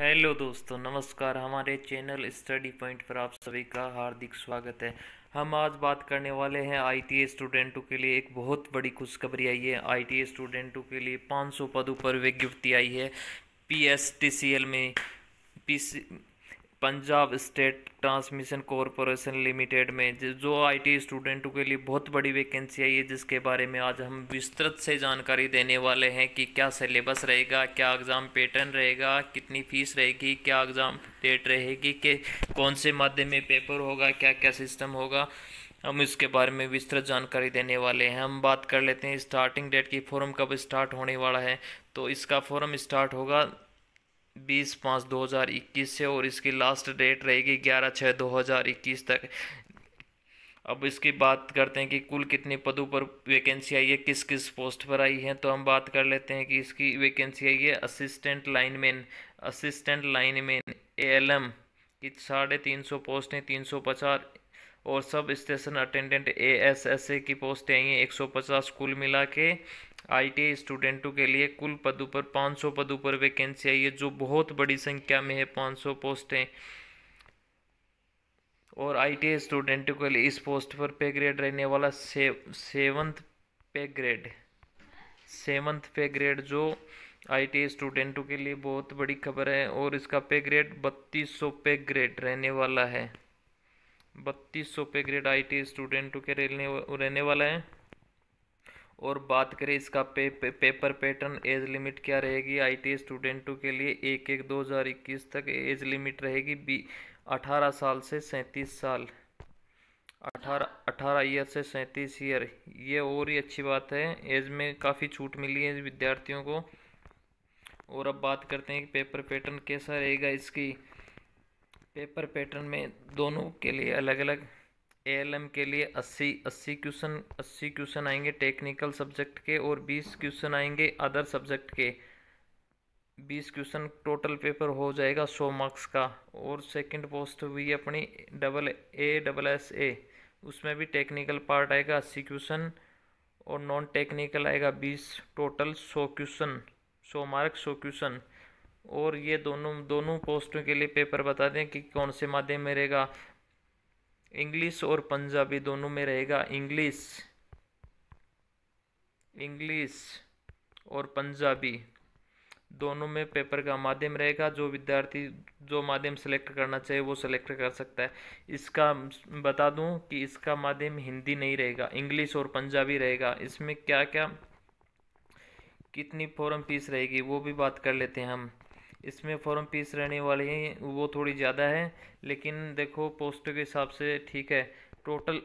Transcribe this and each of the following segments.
hello दोस्तों नमस्कार हमारे चैनल स्टडी पॉइंट पर आप सभी का हार्दिक स्वागत है हम आज बात करने वाले हैं आईटीए e स्टूडेंटों के लिए एक बहुत बड़ी खुशखबरी आई है आईटीए e स्टूडेंटों के लिए 500 पदों पर विज्ञप्ति आई है पीएसटीसीएल में P Punjab state transmission corporation limited में जो आईटी स्टूडेंटों के लिए बहुत बड़ी वैकेंसी आई है जिसके बारे में आज हम विस्तृत से जानकारी देने वाले हैं कि क्या सिलेबस रहेगा क्या एग्ज़ाम पैटर्न रहेगा कितनी फ़ीस रहेगी क्या एग्ज़ाम डेट रहेगी कि कौन से माध्यम में पेपर होगा क्या क्या सिस्टम होगा हम इसके बारे में विस्तृत जानकारी देने वाले हैं हम बात कर लेते हैं स्टार्टिंग डेट की फॉर्म कब स्टार्ट होने वाला है तो इसका फॉर्म स्टार्ट होगा बीस पाँच दो हज़ार इक्कीस से और इसकी लास्ट डेट रहेगी ग्यारह छः दो हज़ार इक्कीस तक अब इसकी बात करते हैं कि कुल कितने पदों पर वैकेंसी आई है किस किस पोस्ट पर आई है तो हम बात कर लेते हैं कि इसकी वैकेंसी आई है assistant lineman assistant lineman M की साढ़े तीन सौ पोस्टें तीन सौ पचास और सब station attendant A S S A की पोस्टें आई हैं एक सौ पचास कुल मिला के आई स्टूडेंटों के लिए कुल पदों पर 500 पदों पर वैकेंसी आई है जो बहुत बड़ी संख्या में है 500 पोस्टें और आई स्टूडेंटों के लिए इस पोस्ट पर पे ग्रेड रहने वाला से पे ग्रेड सेवंथ पे ग्रेड जो आई स्टूडेंटों के लिए बहुत बड़ी खबर है और इसका पे ग्रेड बत्तीस सौ पे ग्रेड रहने वाला है बत्तीस सौ पे ग्रेड आई स्टूडेंटों के रहने वाला है और बात करें इसका पे, पे, पेपर पैटर्न एज लिमिट क्या रहेगी आईटी स्टूडेंटों के लिए एक एक दो हज़ार इक्कीस तक एज लिमिट रहेगी बी अठारह साल से सैंतीस साल अठारह अठारह ईयर से सैंतीस ईयर ये और ही अच्छी बात है एज में काफ़ी छूट मिली है विद्यार्थियों को और अब बात करते हैं कि पेपर पैटर्न कैसा रहेगा इसकी पेपर पैटर्न में दोनों के लिए अलग अलग एम के लिए 80 80 क्वेश्चन 80 क्वेश्चन आएंगे टेक्निकल सब्जेक्ट के और 20 क्वेश्चन आएंगे अदर सब्जेक्ट के 20 क्वेश्चन टोटल पेपर हो जाएगा 100 मार्क्स का और सेकंड पोस्ट हुई है अपनी double A double S A उसमें भी टेक्निकल पार्ट आएगा अस्सी क्वेश्चन और नॉन टेक्निकल आएगा बीस टोटल सौ क्वेश्चन सौ मार्क्स सौ क्वेश्चन और ये दोनों दोनों पोस्टों के लिए पेपर बता दें कि कौन से माध्यम में रहेगा इंग्लिश और पंजाबी दोनों में रहेगा इंग्लिश इंग्लिश और पंजाबी दोनों में पेपर का माध्यम रहेगा जो विद्यार्थी जो माध्यम सेलेक्ट करना चाहिए वो सेलेक्ट कर सकता है इसका बता दूं कि इसका माध्यम हिंदी नहीं रहेगा इंग्लिश और पंजाबी रहेगा इसमें क्या क्या कितनी फॉरम फीस रहेगी वो भी बात कर लेते हैं हम इसमें फॉर्म फीस रहने वाली हैं वो थोड़ी ज़्यादा है लेकिन देखो पोस्ट के हिसाब से ठीक है टोटल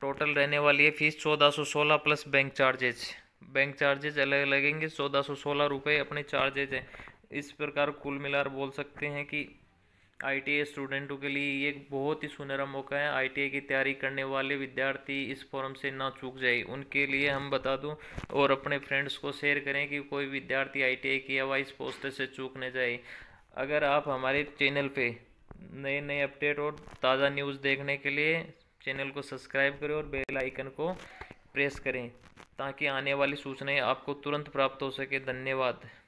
टोटल रहने वाली है फीस चौदह सौ सोलह plus bank charges bank charges अलग लगेंगे चौदह सौ सोलह रुपये अपने चार्जेज हैं इस प्रकार कुल मिलाकर बोल सकते हैं कि आई स्टूडेंटों के लिए ये बहुत ही सुनहरा मौका है आई की तैयारी करने वाले विद्यार्थी इस फॉरम से ना चूक जाए उनके लिए हम बता दूं और अपने फ्रेंड्स को शेयर करें कि कोई विद्यार्थी आई किया या इस पोस्टर से चूक न जाए अगर आप हमारे चैनल पे नए नए अपडेट और ताज़ा न्यूज़ देखने के लिए चैनल को सब्सक्राइब करें और बेल आइकन को प्रेस करें ताकि आने वाली सूचनाएं आपको तुरंत प्राप्त हो सके धन्यवाद